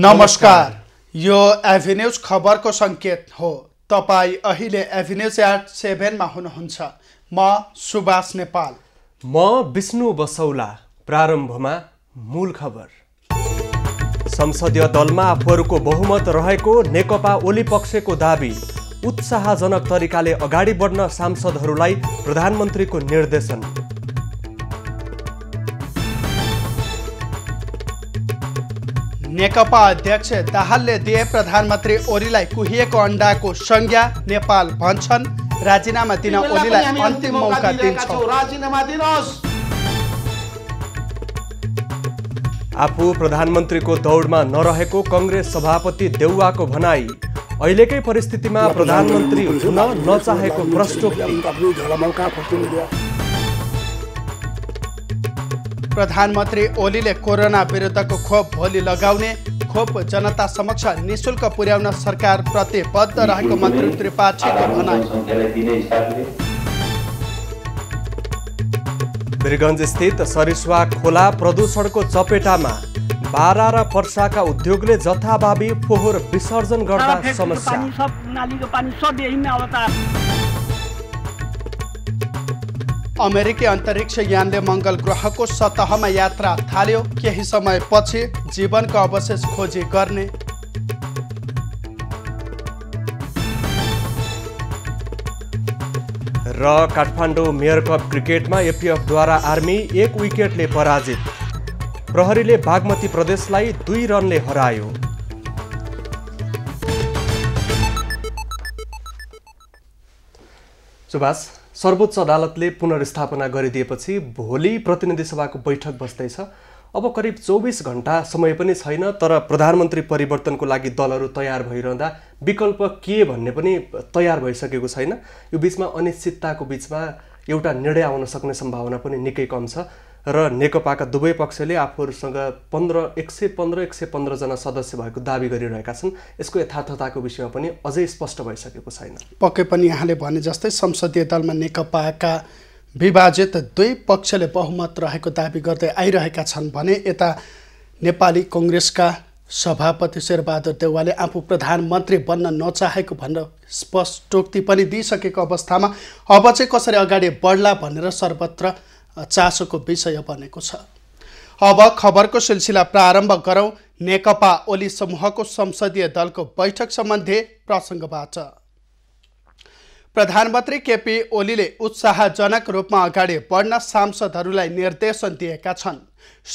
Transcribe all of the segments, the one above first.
नमस्कार यो एभिन्युज खबरको सङ्केत हो तपाईँ अहिले एभिन्युज एट सेभेनमा हुनुहुन्छ म सुभाष नेपाल म विष्णु बसौला प्रारम्भमा मूल खबर संसदीय दलमा आफूहरूको बहुमत रहेको नेकपा ओली पक्षको दावी उत्साहजनक तरिकाले अगाडि बढ्न सांसदहरूलाई प्रधानमन्त्रीको निर्देशन नेकपा अध्यक्ष दाहालले दिए प्रधानमन्त्री ओलीलाई कुहिएको अन्डाको संज्ञा नेपाल भन्छन् राजीनामा दिन ओलीलाई अन्तिम मौका दिन्छौँ आफू प्रधानमन्त्रीको दौडमा नरहेको कङ्ग्रेस सभापति देउवाको भनाई अहिलेकै परिस्थितिमा प्रधानमन्त्री हुन नचाहेको प्रश्न प्रधानमन्त्री ओलीले कोरोना विरुद्धको खोप भोलि लगाउने खोप जनता समक्ष निशुल्क पुर्याउन सरकार प्रतिबद्ध रहेको मन्त्री त्रिपाठीको भनाइ वीरगञ्ज स्थित सरिसुवा खोला प्रदूषणको चपेटामा बारा र पर्साका उद्योगले जथाभावी फोहोर विसर्जन गर्दा समस्या अमेरिकी अन्तरिक्ष यानले मङ्गल ग्रहको सतहमा यात्रा थाल्यो केही समयपछि जीवनको अवशेष खोजी गर्ने र काठमाडौँ मेयर कप क्रिकेटमा एपिएफद्वारा आर्मी एक विकेटले पराजित प्रहरीले बागमती प्रदेशलाई दुई रनले हरायो सुभाष सर्वोच्च अदालतले पुनर्स्थापना गरिदिएपछि भोलि प्रतिनिधि सभाको बैठक बस्दैछ अब करिब चौबिस घन्टा समय पनि छैन तर प्रधानमन्त्री परिवर्तनको लागि दलहरू तयार भइरहँदा विकल्प के भन्ने पनि तयार भइसकेको छैन यो बिचमा अनिश्चितताको बिचमा एउटा निर्णय आउन सक्ने सम्भावना पनि निकै कम छ र नेकपाका दुवै पक्षले आफूहरूसँग पन्ध्र एक सय पन्ध्र एक सय पन्ध्रजना सदस्य भएको दावी गरिरहेका छन् यसको यथार्थताको विषयमा पनि अझै स्पष्ट भइसकेको छैन पक्कै पनि यहाँले भने जस्तै संसदीय दलमा नेकपाका विभाजित दुई पक्षले बहुमत रहेको दावी गर्दै आइरहेका छन् भने यता नेपाली कङ्ग्रेसका सभापति शेरबहादुर देउवाले आफू प्रधानमन्त्री बन्न नचाहेको भनेर स्पष्टोक्ति पनि दिइसकेको अवस्थामा अब चाहिँ कसरी अगाडि बढ्ला भनेर सर्वत्र चासोको विषय बनेको छ अब खबरको सिलसिला प्रारम्भ गरौँ नेकपा ओली समूहको संसदीय दलको बैठक सम्बन्धी प्रसङ्गबाट प्रधानमन्त्री केपी ओलीले उत्साहजनक रूपमा अगाडि बढ्न सांसदहरूलाई निर्देशन दिएका छन्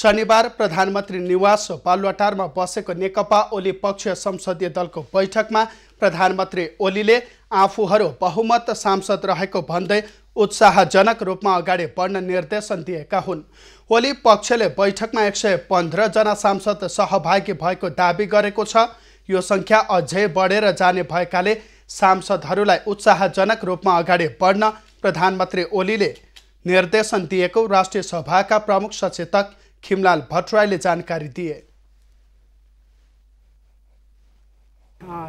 शनिबार प्रधानमन्त्री निवास बालुवाटारमा बसेको नेकपा ओली पक्षीय संसदीय दलको बैठकमा प्रधानमन्त्री ओलीले आफूहरू बहुमत सांसद रहेको भन्दै उत्साहजनक रूपमा अगाडि बढ्न निर्देशन दिएका हुन् ओली पक्षले बैठकमा एक सय पन्ध्रजना सांसद सहभागी भएको दावी गरेको छ यो सङ्ख्या अझै बढेर जाने भएकाले सांसदहरूलाई उत्साहजनक रूपमा अगाडि बढ्न प्रधानमन्त्री ओलीले निर्देशन दिएको राष्ट्रिय सभाका प्रमुख सचेतक खिमलाल भट्टराईले जानकारी दिए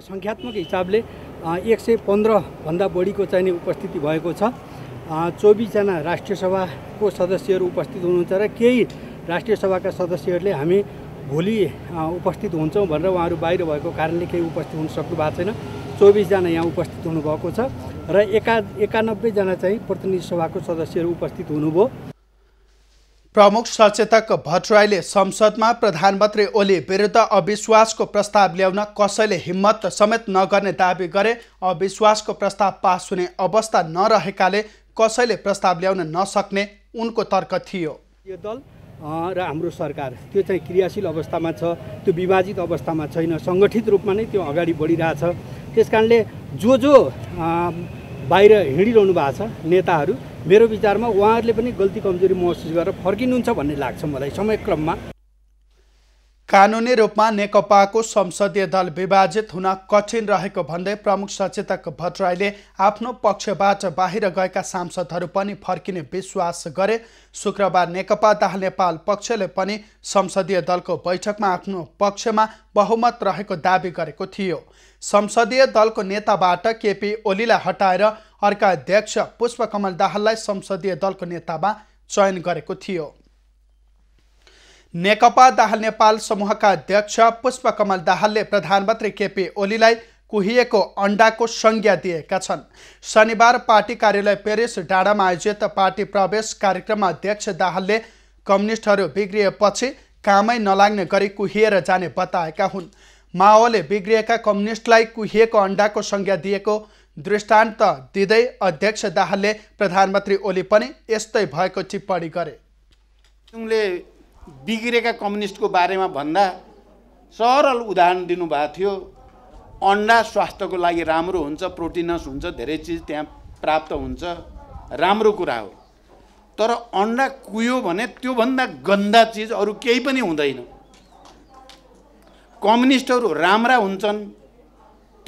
सङ्ख्यात्मक हिसाबले एक सय पन्ध्रभन्दा बढीको चाहिने उपस्थिति भएको छ चौबिसजना राष्ट्रिय सभाको सदस्यहरू उपस्थित हुनुहुन्छ र केही राष्ट्रिय सभाका सदस्यहरूले हामी भोलि उपस्थित हुन्छौँ भनेर उहाँहरू बाहिर भएको कारणले केही उपस्थित हुन सक्नु भएको छैन चौबिसजना यहाँ उपस्थित हुनुभएको छ र एका एकानब्बेजना चाहिँ प्रतिनिधि सभाको सदस्यहरू उपस्थित हुनुभयो प्रमुख सचेतक भट्टराईले संसदमा प्रधानमन्त्री ओली विरुद्ध अविश्वासको प्रस्ताव ल्याउन कसैले हिम्मत समेत नगर्ने दावी गरे अविश्वासको प्रस्ताव पास हुने अवस्था नरहेकाले कसैले प्रस्ताव ल्याउन नसक्ने उनको तर्क थियो यो दल र हाम्रो सरकार त्यो चाहिँ क्रियाशील अवस्थामा छ त्यो विभाजित अवस्थामा छैन सङ्गठित रूपमा नै त्यो अगाडि बढिरहेछ त्यस कारणले जो जो बाहिर हिँडिरहनु भएको छ नेताहरू मेरो विचारमा उहाँहरूले पनि गल्ती कमजोरी महसुस गरेर फर्किनुहुन्छ भन्ने लाग्छ मलाई समयक्रममा कानुनी रूपमा नेकपाको संसदीय दल विभाजित हुन कठिन रहेको भन्दै प्रमुख सचेतक भट्टराईले आफ्नो पक्षबाट बाहिर गएका सांसदहरू पनि फर्किने विश्वास गरे शुक्रबार नेकपा दाह नेपाल पक्षले पनि संसदीय दलको बैठकमा आफ्नो पक्षमा बहुमत रहेको दावी गरेको थियो संसदीय दलको नेताबाट केपी ओलीलाई हटाएर अर्का अध्यक्ष पुष्पकमल दाहाललाई संसदीय दलको नेतामा चयन गरेको थियो नेकपा दाहाल नेपाल समूहका अध्यक्ष पुष्पकमल दाहालले प्रधानमन्त्री केपी ओलीलाई कुहिएको अन्डाको संज्ञा दिएका छन् शनिबार पार्टी कार्यालय पेरिस डाँडामा आयोजित पार्टी प्रवेश कार्यक्रममा अध्यक्ष दाहालले कम्युनिस्टहरू बिग्रिएपछि कामै नलाग्ने गरी कुहिएर जाने बताएका हुन् माओले बिग्रिएका कम्युनिस्टलाई कुहिएको अन्डाको संज्ञा दिएको दृष्टान्त दिँदै अध्यक्ष दाहालले प्रधानमन्त्री ओली पनि यस्तै भएको टिप्पणी गरे उनले बिग्रेका कम्युनिस्टको बारेमा भन्दा सरल उदाहरण दिनुभएको थियो अन्डा स्वास्थ्यको लागि राम्रो हुन्छ प्रोटिनस हुन्छ धेरै चिज त्यहाँ प्राप्त हुन्छ राम्रो कुरा हो तर अन्डा कुयो भने त्योभन्दा गन्दा चिज अरू केही पनि हुँदैन कम्युनिस्टहरू राम्रा हुन्छन्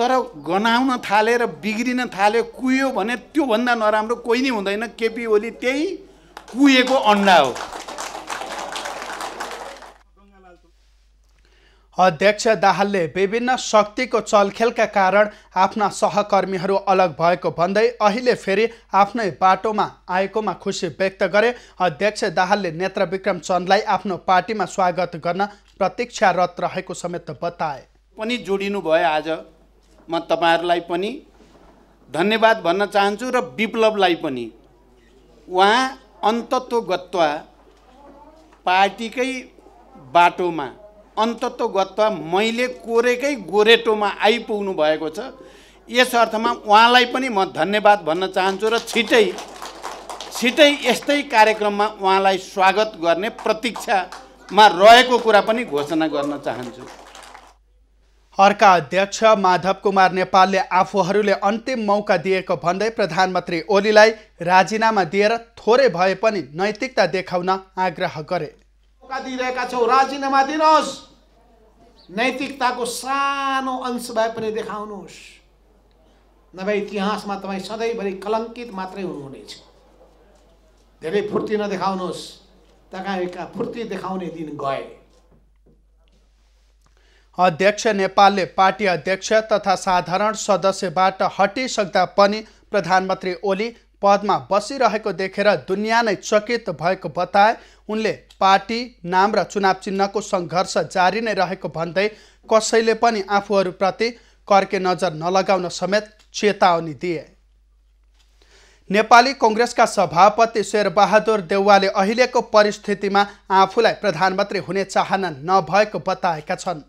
तर गनाउन थाले र बिग्रिन थाले कुयो भने त्योभन्दा नराम्रो कोही नै हुँदैन केपी ओली त्यही कुहिएको अन्डा हो अध्यक्ष दाहालले विभिन्न शक्तिको चलखेलका कारण आफ्ना सहकर्मीहरू अलग भएको भन्दै अहिले फेरि आफ्नै बाटोमा आएकोमा खुसी व्यक्त गरे अध्यक्ष दाहालले नेत्र विक्रम चन्दलाई आफ्नो पार्टीमा स्वागत गर्न प्रतीक्षारत रहेको समेत बताए पनि जोडिनु भयो आज म तपाईँहरूलाई पनि धन्यवाद भन्न चाहन्छु र विप्लवलाई पनि उहाँ गत्वा पार्टीकै बाटोमा अन्तत्वगत मैले कोरेकै गोरेटोमा आइपुग्नु भएको छ यस अर्थमा उहाँलाई पनि म धन्यवाद भन्न चाहन्छु र छिटै छिटै यस्तै कार्यक्रममा उहाँलाई स्वागत गर्ने प्रतीक्षामा रहेको कुरा पनि घोषणा गर्न चाहन्छु अर्का अध्यक्ष माधव कुमार नेपालले आफूहरूले अन्तिम मौका दिएको भन्दै प्रधानमन्त्री ओलीलाई राजीनामा दिएर थोरै भए पनि नैतिकता देखाउन आग्रह गरे मौका दिइरहेका छौँ राजीनामा दिनुहोस् नैतिकताको सानो अंश भए पनि देखाउनुहोस् नभए इतिहासमा तपाईँ सधैँभरि कलङ्कित मात्रै हुनुहुनेछ धेरै फुर्ती नदेखाउनुहोस् तपाईँका फुर्ती देखाउने दिन गए अध्यक्ष नेपालले पार्टी अध्यक्ष तथा साधारण सदस्यबाट हटिसक्दा पनि प्रधानमन्त्री ओली पदमा बसिरहेको देखेर दुनियाँ नै चकित भएको बताए उनले पार्टी नाम र चुनाव चिन्हको सङ्घर्ष जारी नै रहेको भन्दै कसैले पनि आफूहरूप्रति कर्के नजर नलगाउन समेत चेतावनी दिए नेपाली कङ्ग्रेसका सभापति शेरबहादुर देउवाले अहिलेको परिस्थितिमा आफूलाई प्रधानमन्त्री हुने चाहना नभएको बताएका छन्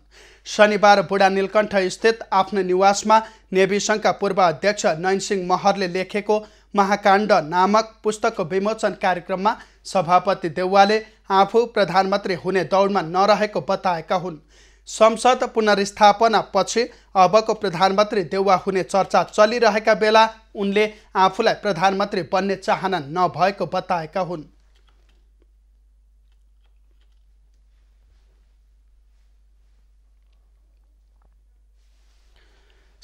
शनिबार बुढा निलकण्ठ स्थित आफ्नो निवासमा नेविसङ्घका पूर्व अध्यक्ष नयनसिंह महरले लेखेको महाकाण्ड नामक पुस्तकको विमोचन कार्यक्रममा सभापति देउवाले आफू प्रधानमन्त्री हुने दौडमा नरहेको बताएका हुन् संसद पछि अबको प्रधानमन्त्री देउवा हुने चर्चा चलिरहेका बेला उनले आफूलाई प्रधानमन्त्री बन्ने चाहना नभएको बताएका हुन्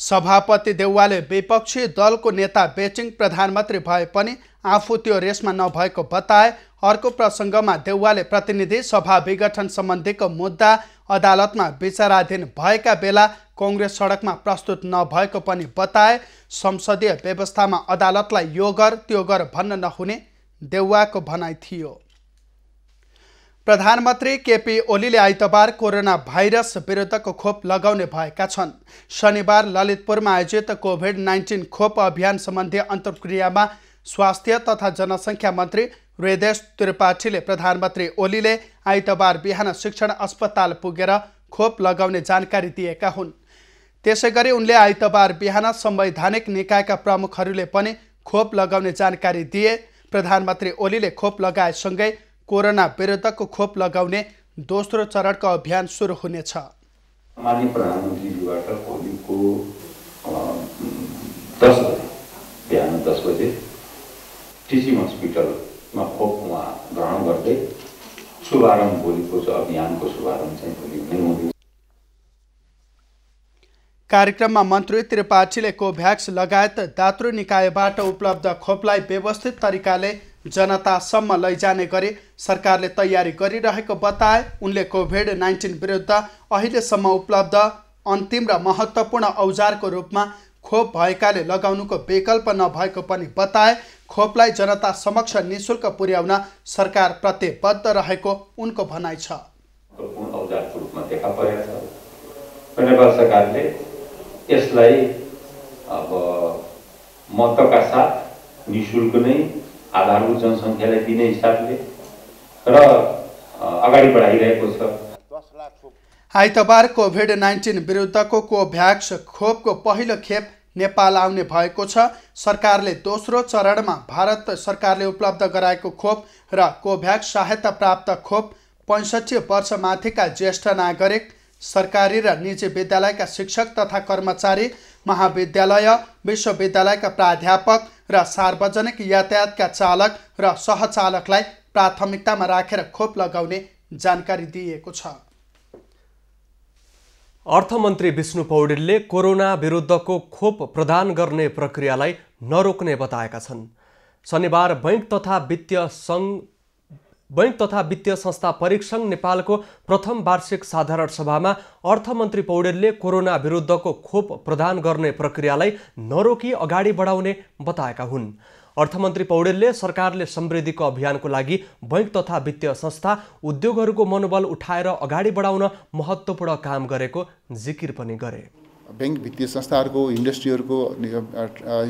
सभापति देउवाले विपक्षी दलको नेता बेचिङ प्रधानमन्त्री भए पनि आफू त्यो रेसमा नभएको बताए अर्को प्रसङ्गमा देउवाले प्रतिनिधि सभा विघटन सम्बन्धीको मुद्दा अदालतमा विचाराधीन भएका बेला कङ्ग्रेस सडकमा प्रस्तुत नभएको पनि बताए संसदीय व्यवस्थामा अदालतलाई यो गर त्यो गर भन्न नहुने देउवाको भनाइ थियो प्रधानमन्त्री केपी ओलीले आइतबार कोरोना भाइरस विरुद्धको खोप लगाउने भएका छन् शनिबार ललितपुरमा आयोजित कोभिड नाइन्टिन खोप अभियान सम्बन्धी अन्तर्क्रियामा स्वास्थ्य तथा जनसङ्ख्या मन्त्री हृदेश त्रिपाठीले प्रधानमन्त्री ओलीले आइतबार बिहान शिक्षण अस्पताल पुगेर खोप लगाउने जानकारी दिएका हुन् त्यसै गरी उनले आइतबार बिहान संवैधानिक निकायका प्रमुखहरूले पनि खोप लगाउने जानकारी दिए प्रधानमन्त्री ओलीले खोप लगाएसँगै कोरोना विरुद्धको खोप लगाउने दोस्रो चरणको अभियान सुरु हुनेछ माननीय प्रधानमन्त्रीज्यूबाट भोलिको दस बजे बिहान दस बजे टिचिङ हस्पिटलमा खोप उहाँ ग्रहण गर्दै शुभारम्भ भोलिको अभियानको शुभारम्भ चाहिँ भोलि हुने हुँदैछ कार्यक्रममा मन्त्री त्रिपाठीले कोभ्याक्स लगायत दात्रु निकायबाट उपलब्ध खोपलाई व्यवस्थित तरिकाले जनतासम्म लैजाने गरे सरकारले तयारी गरिरहेको बताए उनले कोभिड नाइन्टिन विरुद्ध अहिलेसम्म उपलब्ध अन्तिम र महत्त्वपूर्ण औजारको रूपमा खोप भएकाले लगाउनुको विकल्प नभएको पनि बताए खोपलाई जनता समक्ष निशुल्क पुर्याउन सरकार प्रतिबद्ध रहेको उनको भनाइ छ नेपाल सरकारले यसलाई अब महत्त्वका साथ निशुल्क नै आधारभूत जनसङ्ख्यालाई दिने हिसाबले र अगाडि बढाइरहेको छ आइतबार कोभिड नाइन्टिन विरुद्धको कोभ्याक्स खोपको पहिलो खेप नेपाल आउने भएको छ सरकारले दोस्रो चरणमा भारत सरकारले उपलब्ध गराएको खोप र कोभ्याक्स सहायता प्राप्त खोप पैँसठी वर्षमाथिका ज्येष्ठ नागरिक सरकारी र निजी विद्यालयका शिक्षक तथा कर्मचारी महाविद्यालय विश्वविद्यालयका प्राध्यापक र सार्वजनिक यातायातका चालक र सहचालकलाई प्राथमिकतामा राखेर खोप लगाउने जानकारी दिएको छ अर्थमन्त्री विष्णु पौडेलले कोरोना विरुद्धको खोप प्रदान गर्ने प्रक्रियालाई नरोक्ने बताएका छन् शनिबार बैङ्क तथा वित्तीय सङ्घ बैङ्क तथा वित्तीय संस्था परीक्षण नेपालको प्रथम वार्षिक साधारण सभामा अर्थमन्त्री पौडेलले कोरोना विरुद्धको खोप प्रदान गर्ने प्रक्रियालाई नरोकी अगाडि बढाउने बताएका हुन् अर्थमन्त्री पौडेलले सरकारले समृद्धिको अभियानको लागि बैङ्क तथा वित्तीय संस्था उद्योगहरूको मनोबल उठाएर अगाडि बढाउन महत्त्वपूर्ण काम गरेको जिकिर पनि गरे ब्याङ्क वित्तीय संस्थाहरूको इन्डस्ट्रीहरूको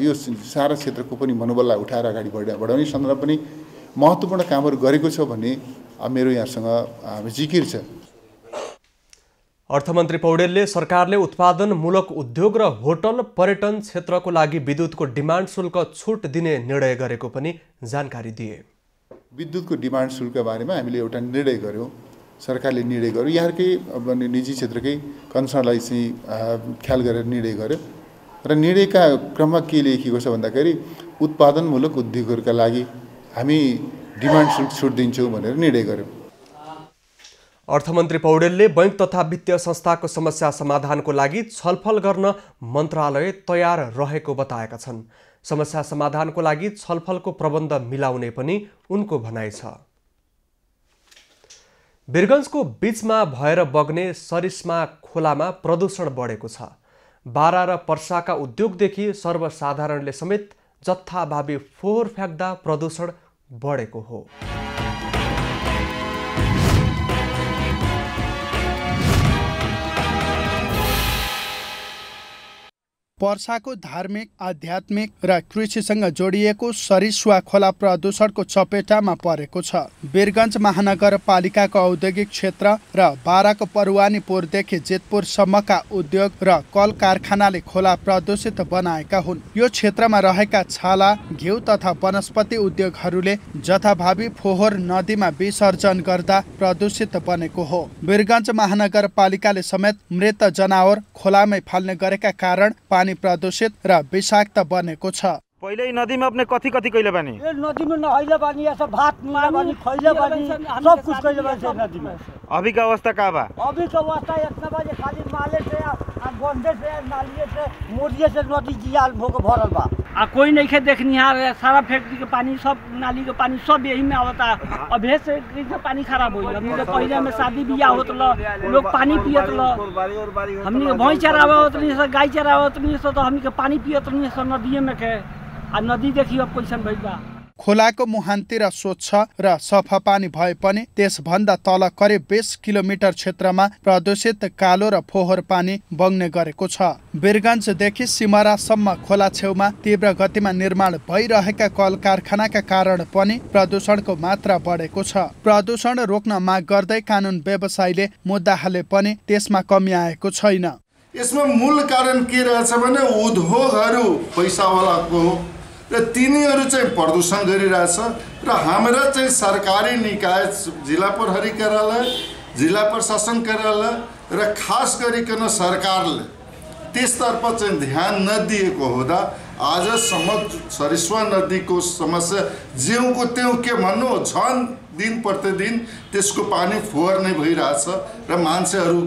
यो सारा क्षेत्रको पनि मनोबललाई उठाएर अगाडि बढाउने सन्दर्भ पनि महत्त्वपूर्ण कामहरू गरेको छ भन्ने मेरो हामी जिकिर छ अर्थमन्त्री पौडेलले सरकारले उत्पादनमूलक उद्योग र होटल पर्यटन क्षेत्रको लागि विद्युतको डिमान्ड शुल्क छुट दिने निर्णय गरेको पनि जानकारी दिए विद्युतको डिमान्ड शुल्क बारेमा हामीले एउटा निर्णय गऱ्यौँ सरकारले निर्णय गर्यो यहाँकै निजी क्षेत्रकै कन्सर्नलाई चाहिँ ख्याल गरेर निर्णय गर्यो र निर्णयका क्रममा के लेखिएको छ भन्दाखेरि उत्पादनमूलक उद्योगहरूका लागि हामी डिमान्ड सुट दिन्छौँ भनेर निर्णय गऱ्यौँ अर्थमन्त्री पौडेलले बैङ्क तथा वित्तीय संस्थाको समस्या समाधानको लागि छलफल गर्न मन्त्रालय तयार रहेको बताएका छन् समस्या समाधानको लागि छलफलको प्रबन्ध मिलाउने पनि उनको भनाइ छ वीरगन्जको बीचमा भएर बग्ने सरिस्मा खोलामा प्रदूषण बढेको छ बारा र पर्साका उद्योगदेखि सर्वसाधारणले समेत जथाभावी फोहोर फ्याँक्दा प्रदूषण बढ़े हो पर्साको धार्मिक आध्यात्मिक र कृषिसँग जोडिएको सरिसुवा खोला प्रदूषणको चपेटामा परेको छ वीरगञ्ज महानगरपालिकाको औद्योगिक क्षेत्र र बाराको परुवानीपुरदेखि जेतपुरसम्मका उद्योग र कल कारखानाले खोला प्रदूषित बनाएका हुन् यो क्षेत्रमा रहेका छाला घिउ तथा वनस्पति उद्योगहरूले जथाभावी फोहोर नदीमा विसर्जन गर्दा प्रदूषित बनेको हो वीरगञ्ज महानगरपालिकाले समेत मृत जनावर खोलामै फाल्ने गरेका कारण पानी पानी प्रदूषित र विषाक्त बनेको छ पहिले नदीमा पनि कति कति कहिले पानी नदीमा अहिले पानी भात मा पानी खैले पानी सब कुछ कहिले पानी नदीमा अभी का अवस्था का बा अभी का अवस्था इतना जे खाली माले से आ गोंडे से नालिए से मोरिये से नदी जियाल भोग भरल बा आ कोई नहीं खे हार सारा फैक्ट्री के पानी सब नाली के पानी सब यही में आवता हाँ। अभे से पानी खराब हो गई हमने पहले में हाँ। शादी बियाह होत ल लोग पानी पियत ल हमने के चराव चरावे होतनी से गाय चरावे होतनी से तो हमने के पानी पियत नहीं से नदी में के आ नदी देखियो अब कैसन भइल बा खोलाको मुहानतिर स्वच्छ र सफा पानी भए पनि त्यसभन्दा तल करिब बिस किलोमिटर क्षेत्रमा प्रदूषित कालो र फोहोर पानी बग्ने गरेको छ बिरगन्जदेखि सिमरासम्म खोला छेउमा तीव्र गतिमा निर्माण भइरहेका कल कारखानाका कारण पनि प्रदूषणको मात्रा बढेको छ प्रदूषण रोक्न माग गर्दै कानुन व्यवसायले मुद्दा हाले पनि त्यसमा कमी आएको छैन यसमा मूल कारण के रहेछ भने उद्योगहरू पैसावालाको र तिनीहरू चाहिँ प्रदूषण गरिरहेछ र हाम्रा चाहिँ सरकारी निकाय जिल्ला प्रहरी कार्यालय जिल्ला प्रशासन कार्यालय र खास गरिकन सरकारले त्यसतर्फ चाहिँ ध्यान नदिएको हुँदा आजसम्म सरिस्वा नदीको समस्या जिउको त्यौँ के भन्नु झन् दिन प्रतिदिन त्यसको पानी फोहोर नै भइरहेछ र मान्छेहरू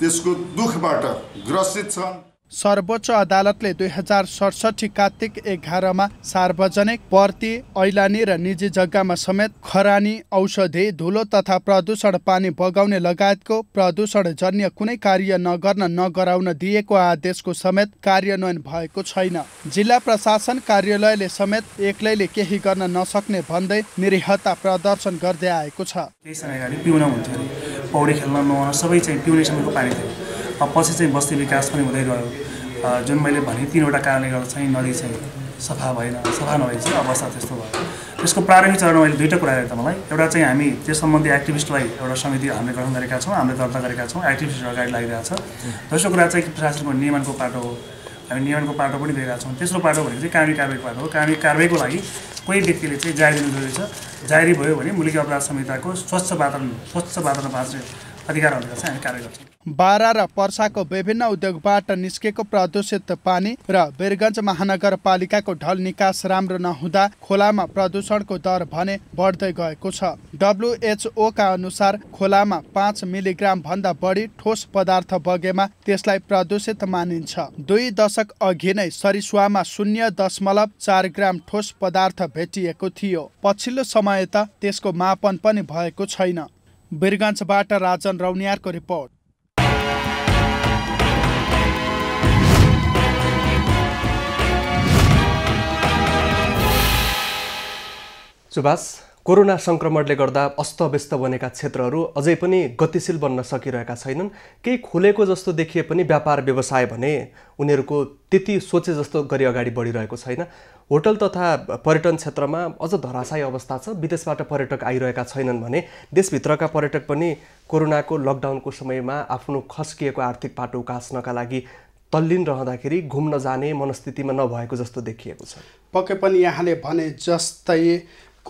त्यसको दुःखबाट ग्रसित छन् सर्वोच्च अदालतले दुई हजार सडसठी कार्तिक एघारमा सार्वजनिक पर्ती ऐलानी र निजी जग्गामा समेत खरानी औषधि धुलो तथा प्रदूषण पानी बगाउने लगायतको प्रदूषणजन्य कुनै कार्य नगर्न नगराउन दिएको आदेशको समेत कार्यान्वयन भएको छैन जिल्ला प्रशासन कार्यालयले समेत एक्लैले केही गर्न नसक्ने भन्दै निरीहता प्रदर्शन गर्दै आएको छ पौडी खेल्न सबै चाहिँ पिउने समयको पछि चाहिँ बस्ती विकास पनि हुँदै गयो जुन मैले भने तिनवटा कारणले गर्दा चाहिँ नदी चाहिँ सफा भएन सफा नभए चाहिँ अवस्था त्यस्तो भयो त्यसको प्रारम्भिक चरणमा मैले दुईवटा कुरा त मलाई एउटा चाहिँ हामी त्यो सम्बन्धी एक्टिभिस्टलाई एउटा समिति हामीले गठन गरेका छौँ हामीले दर्ता गरेका छौँ एक्टिभिस्ट अगाडि लागिरहेको छ दोस्रो कुरा चाहिँ प्रशासनको नियमनको पाटो हो हामी नियमनको पाटो पनि छौँ तेस्रो पाटो भनेको चाहिँ कानुनी कारवाहीको पाटो हो कानुनी कारवाहीको लागि कोही व्यक्तिले चाहिँ जारी दिनु जरुरी छ जारी भयो भने मुलुकी अपराध संहिताको स्वच्छ वातावरण स्वच्छ वातावरण बाँच्ने बारा र पर्साको विभिन्न उद्योगबाट निस्केको प्रदूषित पानी र वीरगञ्ज महानगरपालिकाको ढल निकास राम्रो नहुँदा खोलामा प्रदूषणको दर भने बढ्दै गएको छ डब्लुएचओका अनुसार खोलामा पाँच मिलिग्राम भन्दा बढी ठोस पदार्थ बगेमा त्यसलाई प्रदूषित मानिन्छ दुई दशक अघि नै सरिसुवामा शून्य दशमलव चार ग्राम ठोस पदार्थ भेटिएको थियो पछिल्लो समय त त्यसको मापन पनि भएको छैन वीरगञ्जबाट राजन रौनियारको रिपोर्ट सुभाष कोरोना सङ्क्रमणले गर्दा अस्तव्यस्त बनेका क्षेत्रहरू अझै पनि गतिशील बन्न सकिरहेका छैनन् केही खुलेको जस्तो देखिए पनि व्यापार व्यवसाय भने उनीहरूको त्यति सोचे जस्तो गरी अगाडि बढिरहेको छैन होटल तथा पर्यटन क्षेत्रमा अझ धराशायी अवस्था छ विदेशबाट पर्यटक आइरहेका छैनन् भने देशभित्रका पर्यटक पनि कोरोनाको लकडाउनको समयमा आफ्नो खस्किएको आर्थिक पाटो उकास्नका लागि तल्लीन रहँदाखेरि घुम्न जाने मनस्थितिमा नभएको जस्तो देखिएको छ पक्कै पनि यहाँले भने जस्तै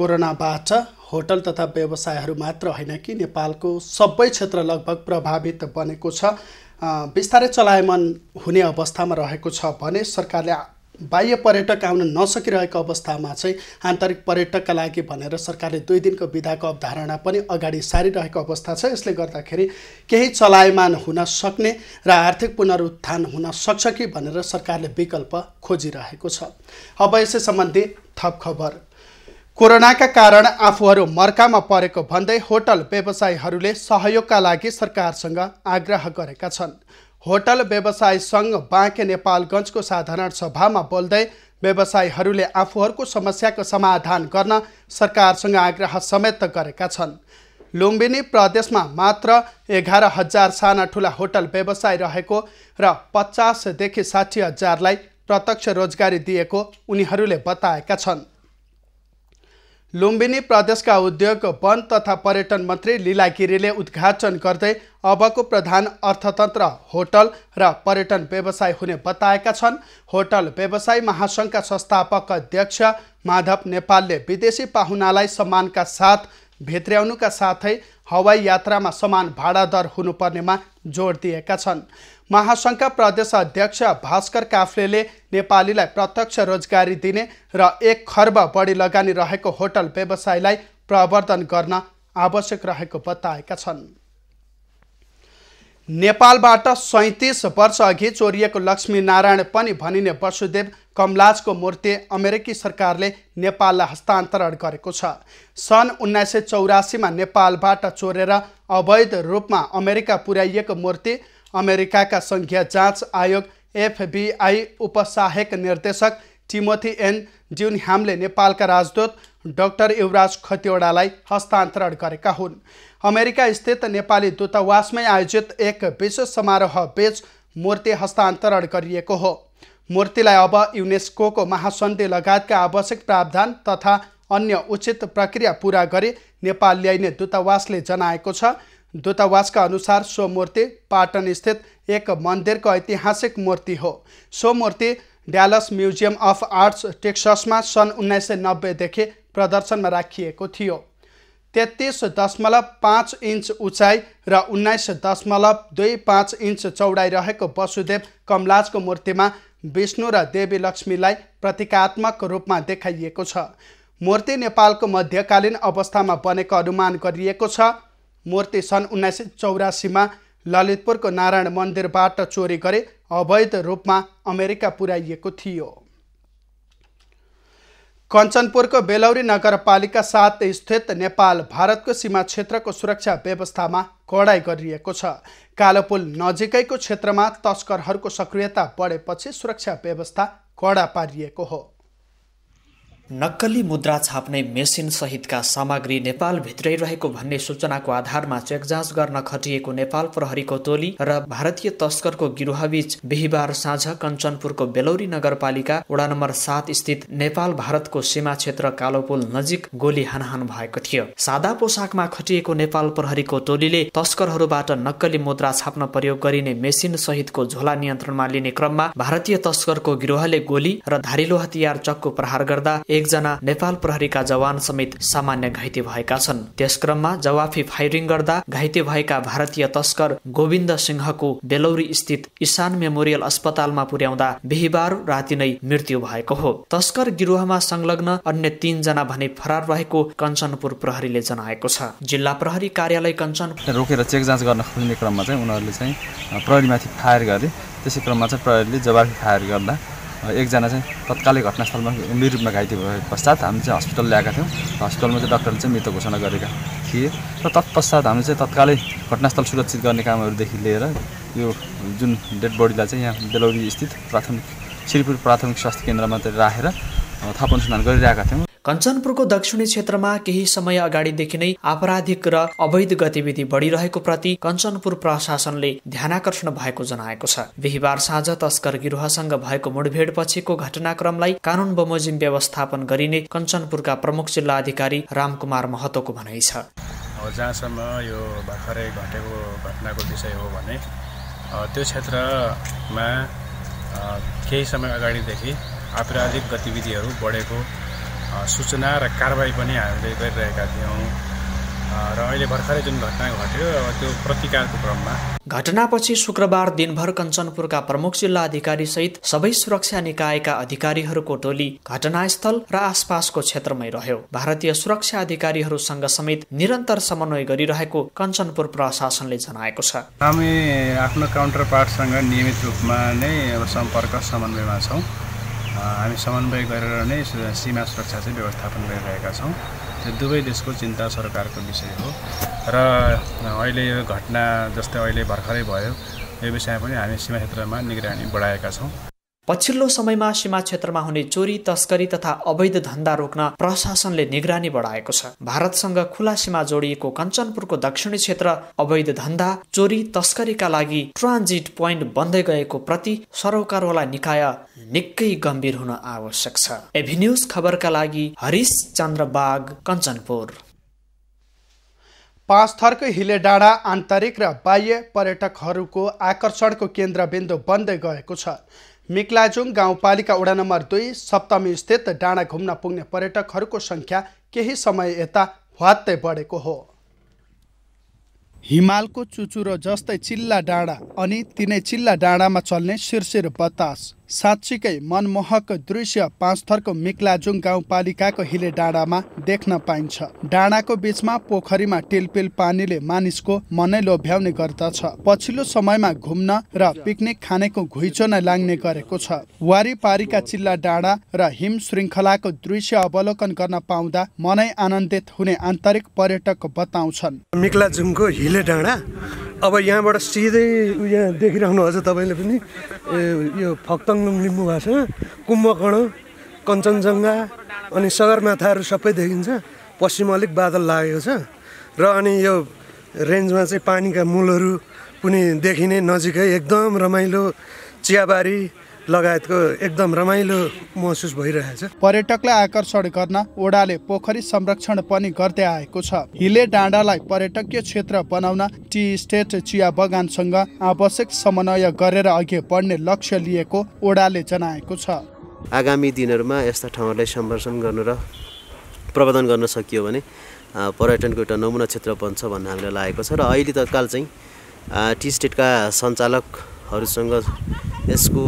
कोरोनाबाट होटल तथा व्यवसायहरू मात्र होइन कि नेपालको सबै क्षेत्र लगभग प्रभावित बनेको छ बिस्तारै चलायमान हुने अवस्थामा रहेको छ भने सरकारले बाह्य पर्यटक आउन नसकिरहेको अवस्थामा चाहिँ आन्तरिक पर्यटकका लागि भनेर सरकारले दुई दिनको विधाको अवधारणा पनि अगाडि सारिरहेको अवस्था छ यसले गर्दाखेरि केही चलायमान हुन सक्ने र आर्थिक पुनरुत्थान हुन सक्छ कि भनेर सरकारले विकल्प खोजिरहेको छ अब यसै सम्बन्धी थप खबर कोरोनाका कारण आफूहरू मर्कामा परेको भन्दै होटल व्यवसायीहरूले सहयोगका लागि सरकारसँग आग्रह गरेका छन् होटल व्यवसाय सङ्घ बाँके नेपालगञ्जको साधारण सभामा बोल्दै व्यवसायीहरूले आफूहरूको समस्याको समाधान गर्न सरकारसँग आग्रह समेत गरेका छन् लुम्बिनी प्रदेशमा मात्र एघार हजार साना ठुला होटल व्यवसाय रहेको र पचासदेखि साठी हजारलाई प्रत्यक्ष रोजगारी दिएको उनीहरूले बताएका छन् लुम्बिनी प्रदेशका उद्योग वन तथा पर्यटन मन्त्री लीला गिरीले उद्घाटन गर्दै अबको प्रधान अर्थतन्त्र होटल र पर्यटन व्यवसाय हुने बताएका छन् होटल व्यवसाय महासङ्घका संस्थापक अध्यक्ष माधव नेपालले विदेशी पाहुनालाई सम्मानका साथ भित्र्याउनुका साथै हवाई यात्रामा समान भाडा दर हुनुपर्नेमा जोड दिएका छन् महासङ्घका प्रदेश अध्यक्ष भास्कर काफ्ले नेपालीलाई प्रत्यक्ष रोजगारी दिने र एक खर्ब बढी लगानी रहेको होटल व्यवसायलाई प्रवर्धन गर्न आवश्यक रहेको बताएका छन् नेपालबाट सैँतिस वर्षअघि चोरिएको लक्ष्मीनारायण पनि भनिने वसुदेव कमलाजको मूर्ति अमेरिकी सरकारले नेपाललाई हस्तान्तरण गरेको छ सन् उन्नाइस सय चौरासीमा नेपालबाट चोरेर अवैध रूपमा अमेरिका पुर्याइएको मूर्ति अमेरिकाका सङ्घीय जाँच आयोग एफबिआई उपसहायक निर्देशक टिमोथी एन ड्युनह्यामले नेपालका राजदूत डाक्टर युवराज खतिवडालाई हस्तान्तरण गरेका हुन् अमेरिका स्थित नेपाली दूतावासमै आयोजित एक विशेष समारोह बीच मूर्ति हस्तान्तरण गरिएको हो मूर्तिलाई अब युनेस्को महासन्धि लगायतका आवश्यक प्रावधान तथा अन्य उचित प्रक्रिया पुरा गरी नेपाल ल्याइने दूतावासले जनाएको छ दूतावासका अनुसार सो मूर्ति पाटनस्थित एक मन्दिरको ऐतिहासिक मूर्ति हो सो मूर्ति ड्यालस म्युजियम अफ आर्ट्स टेक्ससमा सन् उन्नाइस सय नब्बेदेखि प्रदर्शनमा राखिएको थियो तेत्तिस दशमलव पाँच इन्च उचाइ र उन्नाइस दशमलव दुई पाँच इन्च चौडाइ रहेको वसुदेव कमलाजको मूर्तिमा विष्णु र देवी लक्ष्मीलाई प्रतीकात्मक रूपमा देखाइएको छ मूर्ति नेपालको मध्यकालीन अवस्थामा बनेको अनुमान गरिएको छ मूर्ति सन् उन्नाइस सय चौरासीमा ललितपुरको नारायण मन्दिरबाट चोरी गरे अवैध रूपमा अमेरिका पुर्याइएको थियो कञ्चनपुरको बेलौरी नगरपालिका साथ स्थित नेपाल भारतको सीमा क्षेत्रको सुरक्षा व्यवस्थामा कडाइ गरिएको छ कालोपुल नजिकैको क्षेत्रमा तस्करहरूको सक्रियता बढेपछि सुरक्षा व्यवस्था कडा पारिएको हो नक्कली मुद्रा छाप्ने मेसिन सहितका सामग्री नेपालभित्रै रहेको भन्ने सूचनाको आधारमा चेक जाँच गर्न खटिएको नेपाल प्रहरीको टोली र भारतीय तस्करको गिरोहबीच बिहिबार साँझ कञ्चनपुरको बेलौरी नगरपालिका वडा नम्बर सात स्थित नेपाल भारतको सीमा क्षेत्र कालोपुल नजिक गोली हानहान भएको थियो सादा पोसाकमा खटिएको नेपाल प्रहरीको टोलीले तस्करहरूबाट नक्कली मुद्रा छाप्न प्रयोग गरिने मेसिन सहितको झोला नियन्त्रणमा लिने क्रममा भारतीय तस्करको गिरोहले गोली र धारिलो हतियार चक्को प्रहार गर्दा एकजना नेपाल प्रहरीका जवान समेत सामान्य घाइते भएका छन् त्यसक्रममा जवाफी फायरिङ गर्दा घाइते भएका भारतीय तस्कर गोविन्द सिंहको बेलौरी स्थित इसान मेमोरियल अस्पतालमा पुर्याउँदा बिहिबार राति नै मृत्यु भएको हो तस्कर गिरोहमा संलग्न अन्य तीनजना भने फरार रहेको कञ्चनपुर प्रहरीले जनाएको छ जिल्ला प्रहरी कार्यालय कञ्चन रोकेर चेक जाँच गर्न खोज्ने क्रममा चाहिँ उनीहरूले चाहिँ प्रहरीमाथि फायर गरे त्यसै क्रममा चाहिँ प्रहरीले जवाफी फायर गर्दा एकजना चाहिँ तत्कालै घटनास्थलमा गम्भीर रूपमा घाइते भए पश्चात हामी चाहिँ हस्पिटल ल्याएका थियौँ हस्पिटलमा चाहिँ डक्टरले चाहिँ मृत घोषणा गरेका थिए र तत्पश्चात हामी चाहिँ तत्कालै घटनास्थल सुरक्षित गर्ने कामहरूदेखि लिएर यो जुन डेड बडीलाई चाहिँ यहाँ बेलौरी स्थित प्राथमिक श्रीपुर प्राथमिक स्वास्थ्य केन्द्रमा चाहिँ राखेर थप अनुसन्धान गरिरहेका थियौँ कञ्चनपुरको दक्षिणी क्षेत्रमा केही समय अगाडिदेखि नै आपराधिक र अवैध गतिविधि बढिरहेको प्रति कञ्चनपुर प्रशासनले ध्यानकर्षण भएको जनाएको छ बिहिबार साँझ तस्कर गिरोहसँग भएको मुठभेड पछिको घटनाक्रमलाई कानून बमोजिम व्यवस्थापन गरिने कञ्चनपुरका प्रमुख जिल्ला अधिकारी रामकुमार महतोको भनाइ छ जहाँसम्म यो भर्खरै घटेको घटनाको विषय हो भने त्यो क्षेत्रमा केही समय अगाडिदेखि आपराधिक गतिविधिहरू बढेको सूचना र कारवाही पनि हामीले गरिरहेका थियौँ र अहिले भर्खरै जुन घटना घट्यो अब त्यो प्रतिकारको क्रममा घटनापछि शुक्रबार दिनभर कञ्चनपुरका प्रमुख जिल्ला अधिकारी सहित सबै सुरक्षा निकायका अधिकारीहरूको टोली घटनास्थल र आसपासको क्षेत्रमै रह्यो भारतीय सुरक्षा अधिकारीहरूसँग समेत निरन्तर समन्वय गरिरहेको कञ्चनपुर प्रशासनले जनाएको छ हामी आफ्नो काउन्टर पार्टसँग नियमित रूपमा नै सम्पर्क समन्वयमा छौँ हामी समन्वय गरेर नै सीमा सुरक्षा चाहिँ व्यवस्थापन गरिरहेका छौँ त्यो दुवै देशको चिन्ता सरकारको विषय हो र अहिले यो घटना जस्तै अहिले भर्खरै भयो यो विषयमा पनि हामी सीमा क्षेत्रमा निगरानी बढाएका छौँ पछिल्लो समयमा सीमा क्षेत्रमा हुने चोरी तस्करी तथा अवैध धन्दा रोक्न प्रशासनले निगरानी बढाएको छ भारतसँग खुला सीमा जोडिएको कञ्चनपुरको दक्षिणी क्षेत्र अवैध धन्दा चोरी तस्करीका लागि ट्रान्जिट पोइन्ट बन्दै गएको प्रति सरोकारवाला निकाय निकै गम्भीर हुन आवश्यक छ एभिन्युज खबरका लागि हरिश चन्द्र बाग कञ्चनपुर पाँच थरको हिले डाँडा आन्तरिक र बाह्य पर्यटकहरूको आकर्षणको केन्द्रबिन्दु बन्दै गएको छ मिक्लाजुङ गाउँपालिका वडा नम्बर दुई सप्तमीस्थित डाँडा घुम्न पुग्ने पर्यटकहरूको सङ्ख्या केही समय यता ह्वात्तै बढेको हो हिमालको चुचुरो जस्तै चिल्ला डाँडा अनि तिनै चिल्ला डाँडामा चल्ने शिरशिर बतास साँच्चीकै मनमोहक दृश्य पाँचथरको मिक्लाजुङ गाउँपालिकाको हिले डाँडामा देख्न पाइन्छ डाँडाको बिचमा पोखरीमा टिलपिल पानीले मानिसको मनै लोभ्याउने गर्दछ पछिल्लो समयमा घुम्न र पिकनिक खानेको घुइचो नै लाग्ने गरेको छ वारिपारीका चिल्ला डाँडा र हिम श्रृङ्खलाको दृश्य अवलोकन गर्न पाउँदा मनै आनन्दित हुने आन्तरिक पर्यटक बताउँछन् मिक्लाजुङको हिले डाँडा अब यहाँबाट सिधै यहाँ देखिरहनु हजुर तपाईँले पनि यो फक्तङ सङ्गम लिम्बू भाषा कुम्भकर्ण कञ्चनजङ्घा अनि सगरमाथाहरू सबै देखिन्छ पश्चिम अलिक बादल लागेको छ र अनि यो रेन्जमा चाहिँ पानीका मूलहरू पनि देखिने नजिकै एकदम रमाइलो चियाबारी लगायतको एकदम रमाइलो महसुस भइरहेछ पर्यटकलाई आकर्षण गर्न ओडाले पोखरी संरक्षण पनि गर्दै आएको छ हिले डाँडालाई पर्यटकीय क्षेत्र बनाउन टी स्टेट चिया बगानसँग आवश्यक समन्वय गरेर अघि बढ्ने लक्ष्य लिएको ओडाले जनाएको छ आगामी दिनहरूमा यस्ता ठाउँहरूलाई संरक्षण गर्नु र प्रबन्धन गर्न सकियो भने पर्यटनको एउटा नमुना क्षेत्र बन्छ भन्ने हामीलाई लागेको छ र अहिले तत्काल चाहिँ टी स्टेटका सञ्चालक हरूसँग यसको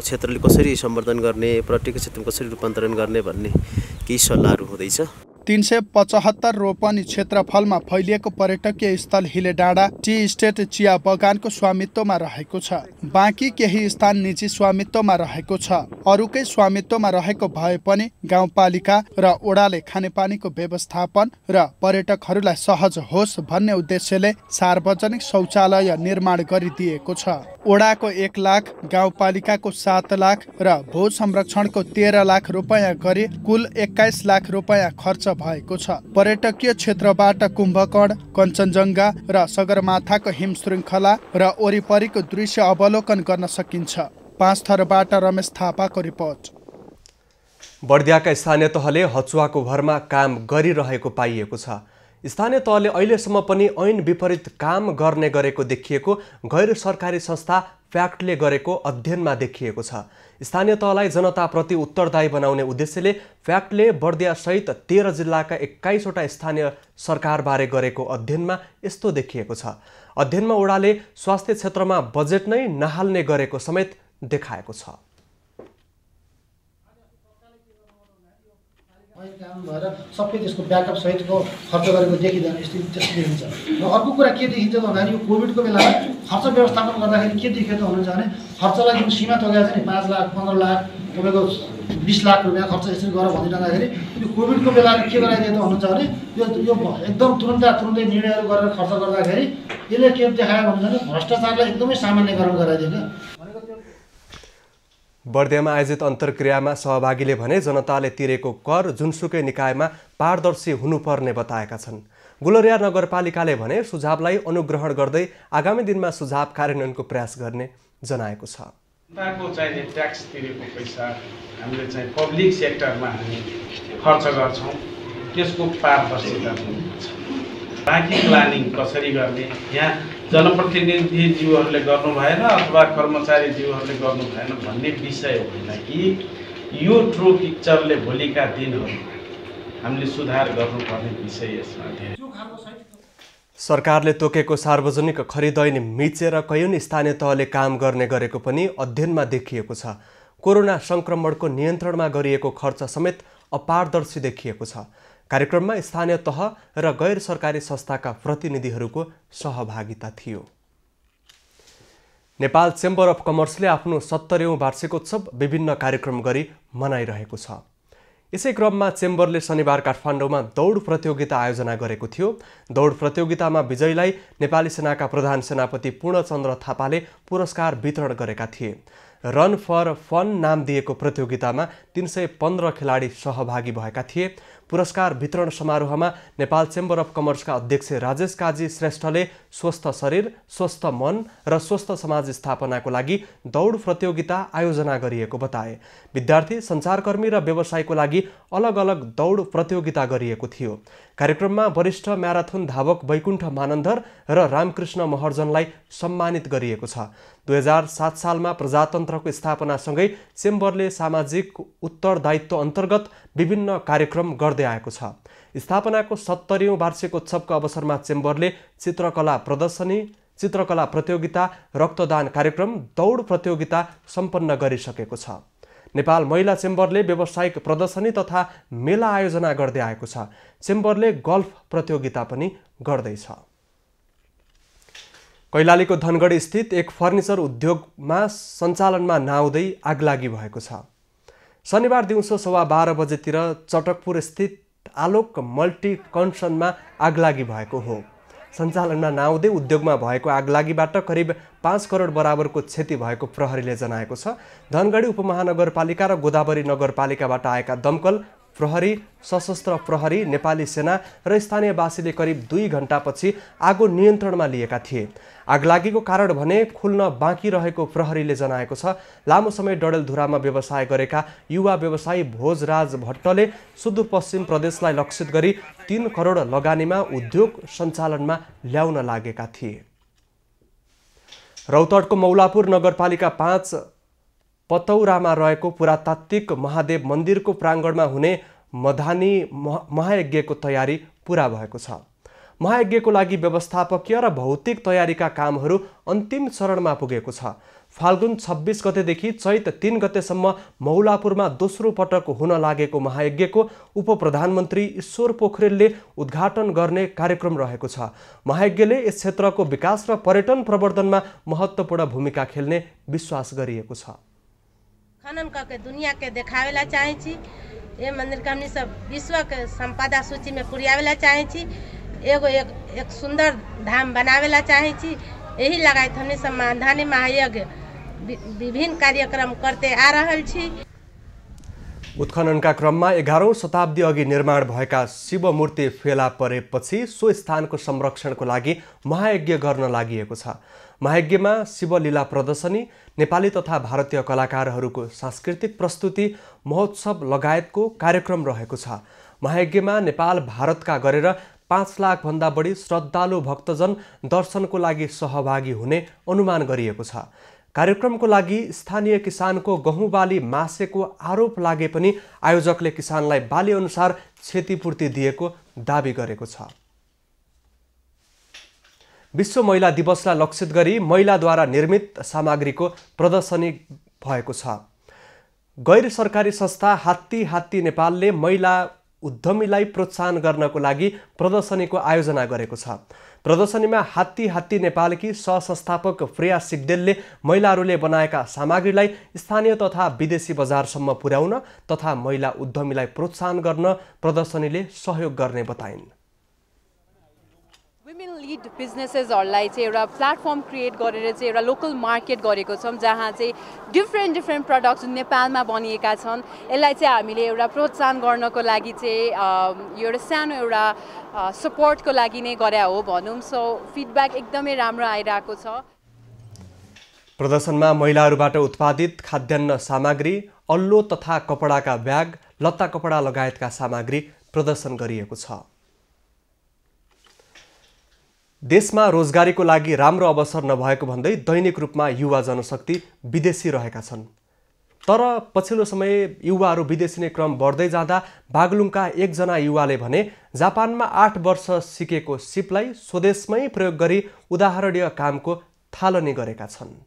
क्षेत्रले कसरी सम्वर्धन गर्ने पर्यटकीय क्षेत्रमा कसरी रूपान्तरण गर्ने भन्ने केही सल्लाहहरू हुँदैछ तिन सय पचहत्तर रोपनी क्षेत्रफलमा फैलिएको पर्यटकीय स्थल हिले डाँडा टी स्टेट चिया बगानको स्वामित्वमा रहेको छ बाँकी केही स्थान निजी स्वामित्वमा रहेको छ अरूकै स्वामित्वमा रहेको भए पनि गाउँपालिका र ओडाले खानेपानीको व्यवस्थापन र पर्यटकहरूलाई सहज होस् भन्ने उद्देश्यले सार्वजनिक शौचालय निर्माण गरिदिएको छ ओडाको एक लाख गाउँपालिकाको सात लाख र भू संरक्षणको तेह्र लाख रुपियाँ गरी कुल एक्काइस लाख रुपियाँ खर्च भएको छ पर्यटकीय क्षेत्रबाट कुम्भकर्ण कञ्चनजङ्घा र सगरमाथाको हिम श्रृङ्खला र वरिपरिको दृश्य अवलोकन गर्न सकिन्छ पाँच थरबाट रमेश थापाको रिपोर्ट बर्दियाका स्थानीय तहले हचुवाको भरमा काम गरिरहेको पाइएको छ स्थानीय तहले अहिलेसम्म पनि ऐन विपरीत काम गर्ने गरेको देखिएको गैर सरकारी संस्था फ्याक्टले गरेको अध्ययनमा देखिएको छ स्थानीय तहलाई जनताप्रति उत्तरदायी बनाउने उद्देश्यले फ्याक्टले बर्दियासहित तेह्र जिल्लाका एक्काइसवटा स्थानीय सरकारबारे गरेको अध्ययनमा यस्तो देखिएको छ अध्ययनमा ओडाले स्वास्थ्य क्षेत्रमा बजेट नै नहाल्ने गरेको समेत देखाएको छ काम भएर सबै त्यसको ब्याकअप सहितको खर्च गरेको देखिँदैन यस्तै त्यस्तो देखिन्छ र अर्को कुरा के देखिन्छ त भन्दाखेरि यो कोभिडको बेलामा खर्च व्यवस्थापन गर्दाखेरि के देखियो त हुनुहुन्छ भने खर्चलाई जुन सीमा तोकेको छ नि पाँच लाख पन्ध्र लाख तपाईँको बिस लाख रुपियाँ खर्च यसरी गर भनिरहँदाखेरि यो कोभिडको बेलामा के गराइदिएको त हुनुहुन्छ भने यो यो एकदम तुरन्त तुरुन्तै निर्णयहरू गरेर खर्च गर्दाखेरि यसले के देखायो भन्नुहुन्छ भने भ्रष्टाचारलाई एकदमै सामान्यकरण गराइदियो क्या बर्दियामा आयोजित अन्तर्क्रियामा सहभागीले भने जनताले तिरेको कर जुनसुकै निकायमा पारदर्शी हुनुपर्ने बताएका छन् गुलरिया नगरपालिकाले भने सुझावलाई अनुग्रहण गर्दै आगामी दिनमा सुझाव कार्यान्वयनको प्रयास गर्ने जनाएको छ जनताको चाहिँ ट्याक्स तिरेको पैसा हामीले चाहिँ पब्लिक सेक्टरमा हामी खर्च गर्छौँ त्यसको पारदर्शिता ब्याङ्किङ प्लानिङ कसरी गर्ने यहाँ जनप्रतिनिधिज्यूहरूले गर्नु भएन अथवा कर्मचारीज्यूहरूले गर्नु भएन भन्ने विषय होइन कि यो ट्रु पिक्चरले भोलिका दिनहरू हामीले सुधार गर्नुपर्ने विषय यसमा धेरै सरकारले तोकेको सार्वजनिक खरिदैनी मिचेर कैयौँ स्थानीय तहले काम गर्ने गरेको पनि अध्ययनमा देखिएको छ कोरोना सङ्क्रमणको नियन्त्रणमा गरिएको खर्च समेत अपारदर्शी देखिएको छ कार्यक्रममा स्थानीय तह र गैर सरकारी संस्थाका प्रतिनिधिहरूको सहभागिता थियो नेपाल चेम्बर अफ कमर्सले आफ्नो सत्तरीौँ वार्षिकोत्सव विभिन्न कार्यक्रम गरी मनाइरहेको छ यसै क्रममा चेम्बरले शनिबार काठमाडौँमा दौड प्रतियोगिता आयोजना गरेको थियो दौड प्रतियोगितामा विजयीलाई नेपाली सेनाका प्रधान सेनापति पूर्णचन्द्र थापाले पुरस्कार वितरण गरेका थिए रन फर फन नाम दिएको प्रतियोगितामा तिन सय पन्ध्र खेलाडी सहभागी भएका थिए पुरस्कार वितरण समारोहमा नेपाल चेम्बर अफ कमर्सका अध्यक्ष राजेश काजी श्रेष्ठले स्वस्थ शरीर स्वस्थ मन र स्वस्थ समाज स्थापनाको लागि दौड प्रतियोगिता आयोजना गरिएको बताए विद्यार्थी सञ्चारकर्मी र व्यवसायको लागि अलग अलग दौड प्रतियोगिता गरिएको थियो कार्यक्रममा वरिष्ठ म्याराथोन धावक वैकुण्ठ मानन्धर र रामकृष्ण महर्जनलाई सम्मानित गरिएको छ दुई हजार सात सालमा प्रजातन्त्रको स्थापनासँगै चेम्बरले सामाजिक उत्तरदायित्व अन्तर्गत विभिन्न कार्यक्रम गर्दै आएको छ स्थापनाको सत्तरीौँ वार्षिकोत्सवको अवसरमा चेम्बरले चित्रकला प्रदर्शनी चित्रकला प्रतियोगिता रक्तदान कार्यक्रम दौड प्रतियोगिता सम्पन्न गरिसकेको छ नेपाल महिला चेम्बरले व्यावसायिक प्रदर्शनी तथा मेला आयोजना गर्दै आएको छ चेम्बरले गल्फ प्रतियोगिता पनि गर्दैछ कैलालीको धनगढी स्थित एक फर्निचर उद्योगमा सञ्चालनमा नआउँदै आगलागी भएको छ शनिबार दिउँसो सवा बाह्र बजेतिर चटकपुर स्थित आलोक मल्टी कन्सनमा आगलागी भएको हो सञ्चालनमा नआउँदै उद्योगमा भएको आगलागीबाट करिब पाँच करोड बराबरको क्षति भएको प्रहरीले जनाएको छ धनगढी उपमहानगरपालिका र गोदावरी नगरपालिकाबाट आएका दमकल प्रहरी सशस्त्र प्रहरी नेपाली सेना र स्थानीयवासीले करिब दुई घन्टापछि आगो नियन्त्रणमा लिएका थिए आगलागीको कारण भने खुल्न बाँकी रहेको प्रहरीले जनाएको छ लामो समय डडेलधुरामा व्यवसाय गरेका युवा व्यवसायी भोजराज भट्टले सुदूरपश्चिम प्रदेशलाई लक्षित गरी तिन करोड लगानीमा उद्योग सञ्चालनमा ल्याउन लागेका थिए रौतडको मौलापुर नगरपालिका पाँच पतौरामा रहेको पुरातात्विक महादेव मन्दिरको प्राङ्गणमा हुने मधानी महायज्ञको तयारी पुरा भएको छ महायज्ञको लागि व्यवस्थापकीय र भौतिक तयारीका कामहरू अन्तिम चरणमा पुगेको छ फाल्गुन छब्बिस गतेदेखि चैत तिन गतेसम्म मौलापुरमा दोस्रो पटक हुन लागेको महायज्ञको उप प्रधानमन्त्री ईश्वर पोखरेलले उद्घाटन गर्ने कार्यक्रम रहेको छ महायज्ञले यस क्षेत्रको विकास र पर्यटन प्रवर्धनमा महत्त्वपूर्ण भूमिका खेल्ने विश्वास गरिएको छ खनन कऽ के दुनिआके देखाबै लए चाहै छी एहि मन्दिरके हमनी सब विश्वके सम्पदा सूचीमे पुरियाबै लए चाहै छी एगो एक एक सुन्दर धाम बनाबै लए चाहै छी एहि लगायत हमनी सब महाधानी महायज्ञ विभिन्न कार्यक्रम करते आ रहल छी उत्खननका क्रममा एघारौँ शताब्दी अघि निर्माण भएका शिवमूर्ति फेला परेपछि सो स्थानको संरक्षणको लागि महायज्ञ गर्न लागिएको छ महाज्ञमा शिवलीला प्रदर्शनी नेपाली तथा भारतीय कलाकारहरूको सांस्कृतिक प्रस्तुति महोत्सव लगायतको कार्यक्रम रहेको छ महायज्ञमा नेपाल भारतका गरेर पाँच लाखभन्दा बढी श्रद्धालु भक्तजन दर्शनको लागि सहभागी हुने अनुमान गरिएको छ कार्यक्रमको लागि स्थानीय किसानको गहुँ बाली मासेको आरोप लागे पनि आयोजकले किसानलाई बालीअनुसार क्षतिपूर्ति दिएको दावी गरेको छ विश्व महिला दिवसलाई लक्षित गरी महिलाद्वारा निर्मित सामग्रीको प्रदर्शनी भएको छ गैर सरकारी संस्था हात्ती हात्ती नेपालले महिला उद्यमीलाई प्रोत्साहन गर्नको लागि प्रदर्शनीको आयोजना गरेको छ प्रदर्शनीमा हात्ती हात्ती नेपालकी सहसंस्थापक प्रिया सिग्देलले महिलाहरूले बनाएका सामग्रीलाई स्थानीय तथा विदेशी बजारसम्म पुर्याउन तथा महिला उद्यमीलाई प्रोत्साहन गर्न प्रदर्शनीले सहयोग गर्ने बताइन् विमेन लिड बिजनेसेसहरूलाई चाहिँ एउटा प्लेटफर्म क्रिएट गरेर चाहिँ एउटा लोकल मार्केट गरेको छौँ जहाँ चाहिँ डिफ्रेन्ट डिफ्रेन्ट प्रडक्ट्स नेपालमा बनिएका छन् यसलाई चाहिँ हामीले एउटा प्रोत्साहन गर्नको लागि चाहिँ एउटा सानो एउटा सपोर्टको लागि नै गरे हो भनौँ सो फिडब्याक एकदमै राम्रो आइरहेको छ प्रदर्शनमा महिलाहरूबाट उत्पादित खाद्यान्न सामग्री अल्लो तथा कपडाका ब्याग लत्ता कपडा लगायतका सामग्री प्रदर्शन गरिएको छ देशमा रोजगारीको लागि राम्रो अवसर नभएको भन्दै दैनिक रूपमा युवा जनशक्ति विदेशी रहेका छन् तर पछिल्लो समय युवाहरू विदेशी नै क्रम बढ्दै जाँदा बागलुङका एकजना युवाले भने जापानमा आठ वर्ष सिकेको सिपलाई स्वदेशमै प्रयोग गरी उदाहरणीय कामको थालनी गरेका छन्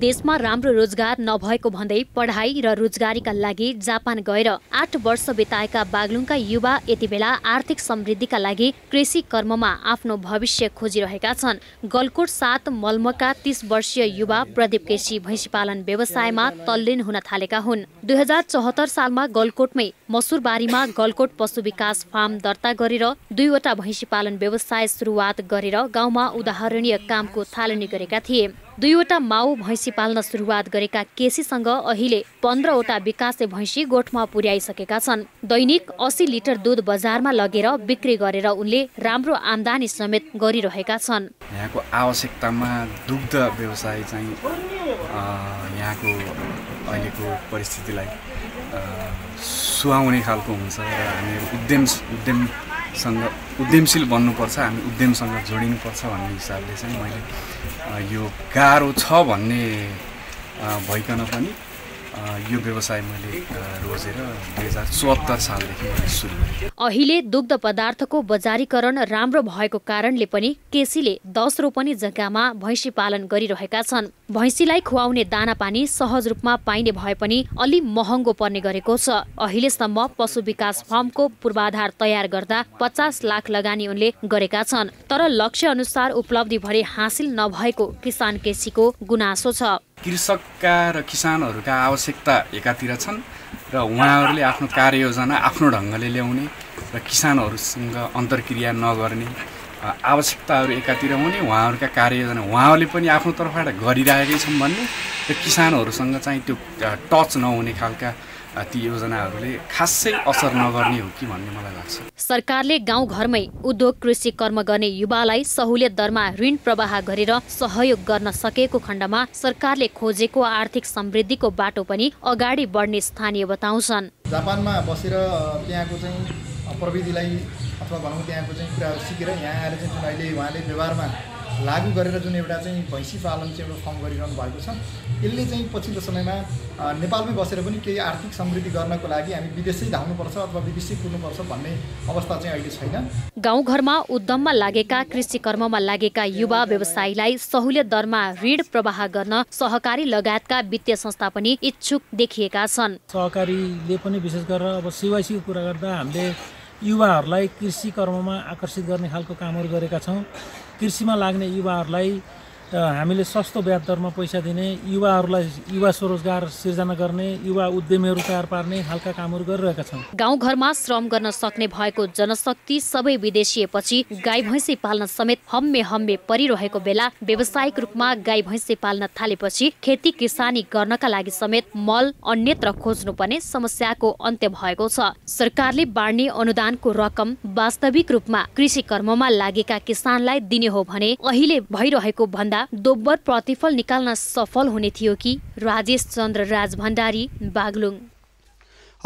देशमा राम्रो रोजगार नभएको भन्दै पढाइ र रोजगारीका लागि जापान गएर आठ वर्ष बिताएका बागलुङका युवा यति बेला आर्थिक समृद्धिका लागि कृषि कर्ममा आफ्नो भविष्य खोजिरहेका छन् गलकोट सात मल्मका तीस वर्षीय युवा प्रदीप केसी भैँसीपालन व्यवसायमा तल्लीन हुन थालेका हुन् दुई हजार चौहत्तर सालमा गलकोटमै मसुरबारीमा गलकोट पशु विकास फार्म दर्ता गरेर दुईवटा भैँसीपालन व्यवसाय सुरुवात गरेर गाउँमा उदाहरणीय कामको थालनी गरेका थिए दुईवटा माउ भैँसी पाल्न सुरुवात गरेका केसीसँग अहिले पन्ध्रवटा विकासे भैँसी गोठमा पुर्याइसकेका छन् दैनिक अस्सी लिटर दुध बजारमा लगेर बिक्री गरेर उनले राम्रो आम्दानी समेत गरिरहेका छन् यहाँको आवश्यकतामा दुग्ध व्यवसाय चाहिँ यहाँको अहिलेको परिस्थितिलाई सुहाउने खालको हुन्छ र हामी उद्यम उद्यम सँग उद्यमशील बन्नुपर्छ हामी उद्यमसँग जोडिनुपर्छ भन्ने हिसाबले चाहिँ मैले यो गाह्रो छ भन्ने भइकन पनि यो व्यवसाय मैले रोजेर दुई सालदेखि सुरु अहिले दुग्ध पदार्थको बजारीकरण राम्रो भएको कारणले पनि केसीले दस रोपनी जग्गामा भैँसी पालन गरिरहेका छन् भैँसीलाई खुवाउने दाना पानी सहज रूपमा पाइने भए पनि अलि महँगो पर्ने गरेको छ अहिलेसम्म पशु विकास फर्मको पूर्वाधार तयार गर्दा पचास लाख लगानी उनले गरेका छन् तर लक्ष्य अनुसार उपलब्धि भरे हासिल नभएको किसान केसीको गुनासो छ कृषकका र किसानहरूका आवश्यकता एकातिर छन् र उहाँहरूले आफ्नो कार्ययोजना आफ्नो ढङ्गले ल्याउने र किसानहरूसँग अन्तर्क्रिया नगर्ने आवश्यकताहरू एकातिर हुने उहाँहरूका कार्ययोजना उहाँहरूले पनि आफ्नो तर्फबाट गरिरहेकै छन् भन्ने र किसानहरूसँग चाहिँ त्यो टच नहुने खालका ती योजनाहरूले खासै असर नगर्ने हो कि भन्ने मलाई लाग्छ सरकारले गाउँघरमै उद्योग कृषि कर्म गर्ने युवालाई सहुलियत दरमा ऋण प्रवाह गरेर सहयोग गर्न सकेको खण्डमा सरकारले खोजेको आर्थिक समृद्धिको बाटो पनि अगाडि बढ्ने स्थानीय बताउँछन् जापानमा बसेर त्यहाँको चाहिँ प्रविधिलाई अथवा भनौँ त्यहाँको चाहिँ कुराहरू सिकेर यहाँ आएर चाहिँ अहिले उहाँले व्यवहारमा लागु गरेर जुन एउटा चाहिँ भैँसी पालन चाहिँ एउटा फर्म गरिरहनु भएको छ यसले चाहिँ पछिल्लो समयमा नेपालमै बसेर पनि केही आर्थिक समृद्धि गर्नको लागि हामी विदेशै धाउनुपर्छ अथवा विदेशै कुर्नुपर्छ भन्ने अवस्था चाहिँ अहिले छैन गाउँघरमा उद्यममा लागेका कृषि कर्ममा लागेका युवा व्यवसायीलाई सहुलियत दरमा ऋण प्रवाह गर्न सहकारी लगायतका वित्तीय संस्था पनि इच्छुक देखिएका छन् सहकारीले पनि विशेष गरेर अब सिवाइसीको कुरा गर्दा हामीले युवाहरूलाई कृषि कर्ममा आकर्षित गर्ने खालको कामहरू गरेका छौँ कृषिमा लाग्ने युवाहरूलाई हामीले सस्तो ब्याज दरमा पैसा दिने युवाहरूलाई युवा स्वरोजगार सिर्जना गर्ने युवा उद्यमीहरू तयार पार्ने खालका कामहरू गरिरहेका छौँ गाउँघरमा श्रम गर्न सक्ने भएको जनशक्ति सबै विदेशिएपछि गाई भैँसी पाल्न समेत हम्मे हम्मे परिरहेको बेला व्यावसायिक रूपमा गाई भैँसी पाल्न थालेपछि खेती किसानी गर्नका लागि समेत मल अन्यत्र खोज्नुपर्ने समस्याको अन्त्य भएको छ सरकारले बाँड्ने अनुदानको रकम वास्तविक रूपमा कृषि कर्ममा लागेका किसानलाई दिने हो भने अहिले भइरहेको भन्दा दोब्बर प्रतिफल निकाल्न सफल हुने थियो कि राजेश चन्द्र राज भण्डारी बागलुङ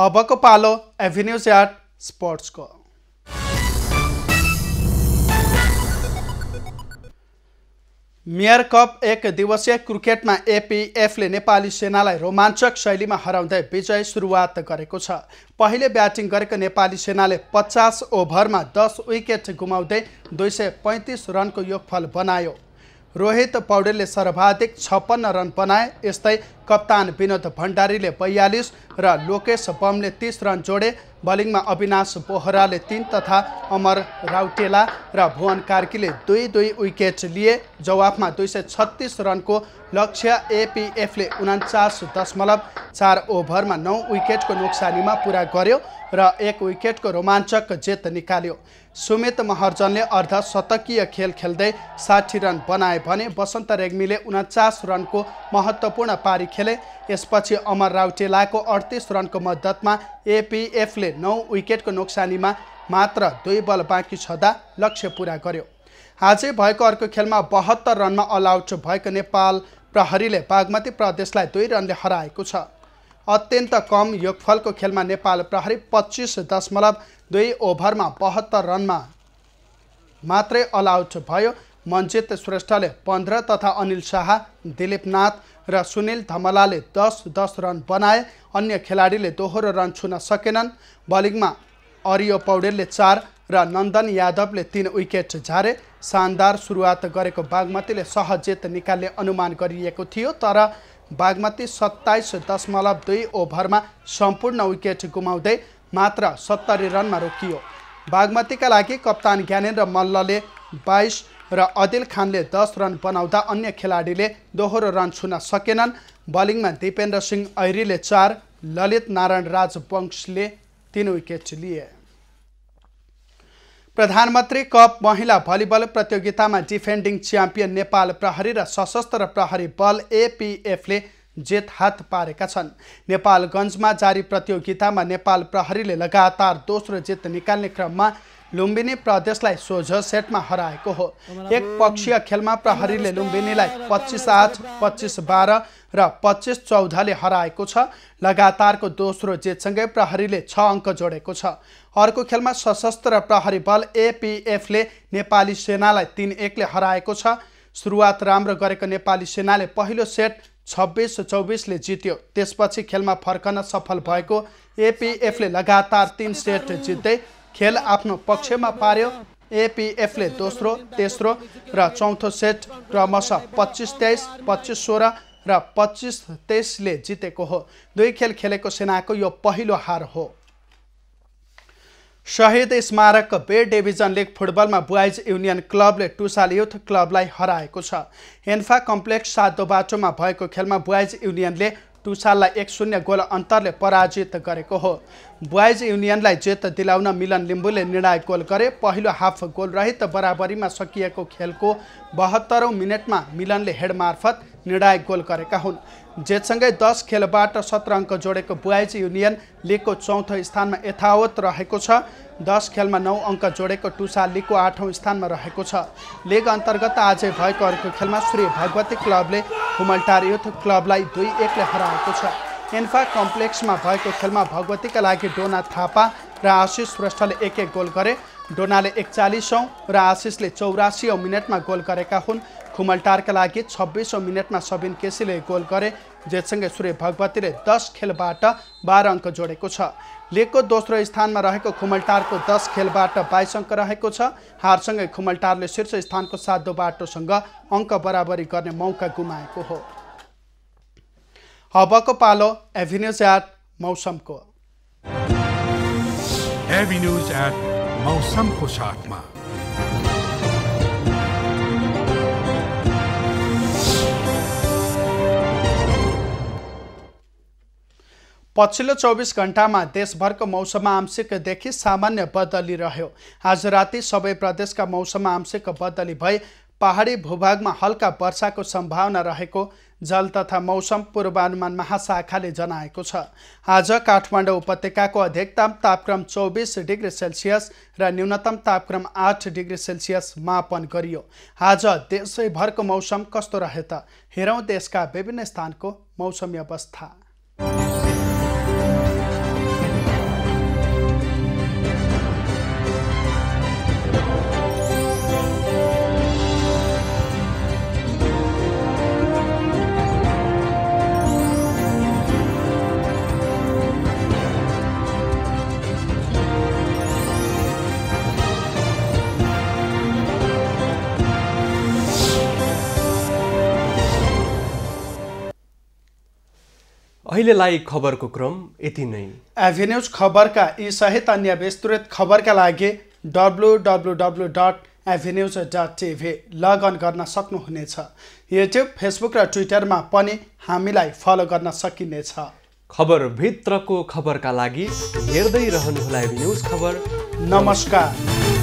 अबको पालो एभिन्यू च्याट स्पोर्ट्सको मेयर कप एक दिवसीय क्रिकेटमा एपिएफले नेपाली सेनालाई रोमाञ्चक शैलीमा हराउँदै विजय सुरुवात गरेको छ पहिले ब्याटिङ गरेको नेपाली सेनाले पचास ओभरमा दस विकेट गुमाउँदै दुई सय पैँतिस रनको योगफल बनायो रोहित पौडेलले सर्वाधिक छप्पन्न रन बनाए यस्तै कप्तान विनोद भण्डारीले बयालिस र लोकेश बमले तिस रन जोडे बलिङमा अविनाश बोहराले तिन तथा अमर राउटेला र भुवन कार्कीले दुई दुई विकेट लिए जवाफमा दुई सय छत्तिस रनको लक्ष्य एपिएफले उनाचास दशमलव चार ओभरमा नौ विकेटको नोक्सानीमा पुरा गर्यो र एक विकेटको रोमाञ्चक जित निकाल्यो सुमित महर्जनले अर्धशतकीय खेल खेल्दै साठी रन बनाए भने बसन्त रेग्मीले उनाचास रनको महत्त्वपूर्ण पारी खेले यसपछि अमर राउटेलाको अडतिस रनको मद्दतमा एपिएफले नौ विकेटको नोक्सानीमा मात्र दुई बल बाँकी छँदा लक्ष्य पुरा गर्यो आजै भएको अर्को खेलमा बहत्तर रनमा अलआउट भएको नेपाल प्रहरीले बागमती प्रदेशलाई दुई रनले हराएको छ अत्यन्त कम योगफलको खेलमा नेपाल प्रहरी पच्चिस दशमलव दुई ओभरमा बहत्तर रनमा मात्रै अलआउट भयो मञ्जित श्रेष्ठले पन्ध्र तथा अनिल शाह दिलीपनाथ र सुनिल धमलाले दस दस रन बनाए अन्य खेलाडीले दोहोरो रन छुन सकेनन् बलिङमा अरियो पौडेलले चार र नन्दन यादवले तिन विकेट झारे शानदार सुरुवात गरेको बागमतीले सहजित निकाल्ने अनुमान गरिएको थियो तर बागमती सत्ताइस दशमलव दुई ओभरमा सम्पूर्ण विकेट गुमाउँदै मात्र सत्तरी रनमा रोकियो बागमतीका लागि कप्तान ज्ञानेन्द्र मल्लले बाइस र अदिल खानले दस रन बनाउँदा अन्य खेलाडीले दोहोरो रन छुन सकेनन् बलिङमा दिपेन्द्र सिंह ऐरीले चार ललित नारायण राजवंशले तिन विकेट लिए प्रधानमन्त्री कप महिला भलिबल प्रतियोगितामा डिफेन्डिङ च्याम्पियन नेपाल प्रहरी र सशस्त्र प्रहरी बल एपिएफले जित हात पारेका छन् नेपालगञ्जमा जारी प्रतियोगितामा नेपाल प्रहरीले लगातार दोस्रो जित निकाल्ने क्रममा लुम्बिनी प्रदेशलाई सोझ सेटमा हराएको हो एक पक्षीय खेलमा प्रहरीले लुम्बिनीलाई पच्चिस आठ पच्चिस बाह्र र पच्चिस चौधले हराएको छ लगातारको दोस्रो जितसँगै प्रहरीले छ अङ्क जोडेको छ अर्को खेलमा सशस्त्र प्रहरी बल एपिएफले नेपाली सेनालाई तिन एकले हराएको छ सुरुवात राम्रो गरेको नेपाली सेनाले पहिलो सेट छब्बिस चौबिसले जित्यो त्यसपछि खेलमा फर्कन सफल भएको एपिएफले लगातार तिन सेट जित्दै खेल आफ्नो पक्षमा पार्यो एपिएफले दोस्रो तेस्रो र चौथो सेट क्रमशः पच्चिस तेइस पच्चिस सोह्र र पच्चिस तेइसले जितेको हो दुई खेल खेलेको सेनाको यो पहिलो हार हो Shahid Smarak B division league फुटबलमा बोइज युनियन क्लबले टुसाल युथ क्लबलाई हराएको छ हेन्फा कम्प्लेक्स सातो बाटोमा भएको खेलमा बोइज युनियनले टुसाललाई एक शून्य गोल अन्तरले पराजित गरेको हो बोइज युनियनलाई जित दिलाउन मिलन लिम्बूले निर्णायक गोल गरे पहिलो हाफ गोल रहित बराबरीमा सकिएको खेलको बहत्तरौँ मिनटमा मिलनले हेडमार्फत निर्णायक गोल गरेका हुन् जेसँगै दस खेलबाट सत्र अङ्क जोडेको बुवाइज युनियन लिगको चौथो स्थानमा यथावत रहेको छ दस खेलमा नौ अङ्क जोडेको टुसा लिगको आठौँ स्थानमा रहेको छ लिग अन्तर्गत आज भएको अर्को खेलमा श्री भगवती क्लबले हुमलटार युथ क्लबलाई दुई एकले हराएको छ एन्फा कम्प्लेक्समा भएको खेलमा भगवतीका लागि डोना थापा र आशिष श्रेष्ठले एक एक गोल गरे डोनाले एकचालिसौँ र आशिषले चौरासी मिनटमा गोल गरेका हुन् खुमलटारका लागि छब्बिसौँ मिनटमा सबिन केसीले गोल गरे जेसँगै सूर्य भगवतीले दस खेलबाट बाह्र अङ्क जोडेको छ लिगको दोस्रो स्थानमा रहेको खुमलटारको दस खेलबाट बाइस अङ्क रहेको छ हारसँगै खुमलटारले शीर्ष स्थानको दो बाटोसँग अङ्क बराबरी गर्ने मौका गुमाएको हो अबको पालो एभिन्युज एट मौसमको मौसमको साथमा पछिल्लो चौबिस घन्टामा देशभरको मौसममा आंशिकदेखि सामान्य बदली रह्यो आज राति सबै प्रदेशका मौसममा आंशिक बदली भए पहाडी भूभागमा हल्का वर्षाको सम्भावना रहेको जल तथा मौसम पूर्वानुमान महाशाखाले जनाएको छ आज काठमाडौँ उपत्यकाको अधिकतम तापक्रम चौबिस डिग्री सेल्सियस र न्यूनतम तापक्रम आठ डिग्री सेल्सियस मापन गरियो आज देशैभरको मौसम कस्तो रहे त हेरौँ देशका विभिन्न स्थानको मौसमी अवस्था अहिलेलाई खबरको क्रम यति नै एभेन्युज खबरका यी सहित अन्य विस्तृत खबरका लागि W W W dot avenues dot TV log on गर्न सक्नुहुनेछ युट्युब फेसबुक र ट्विटरमा पनि हामीलाई फलो गर्न सकिनेछ खबरभित्रको खबरका लागि हेर्दै रहनुहोला एभिन्युज खबर नमस्कार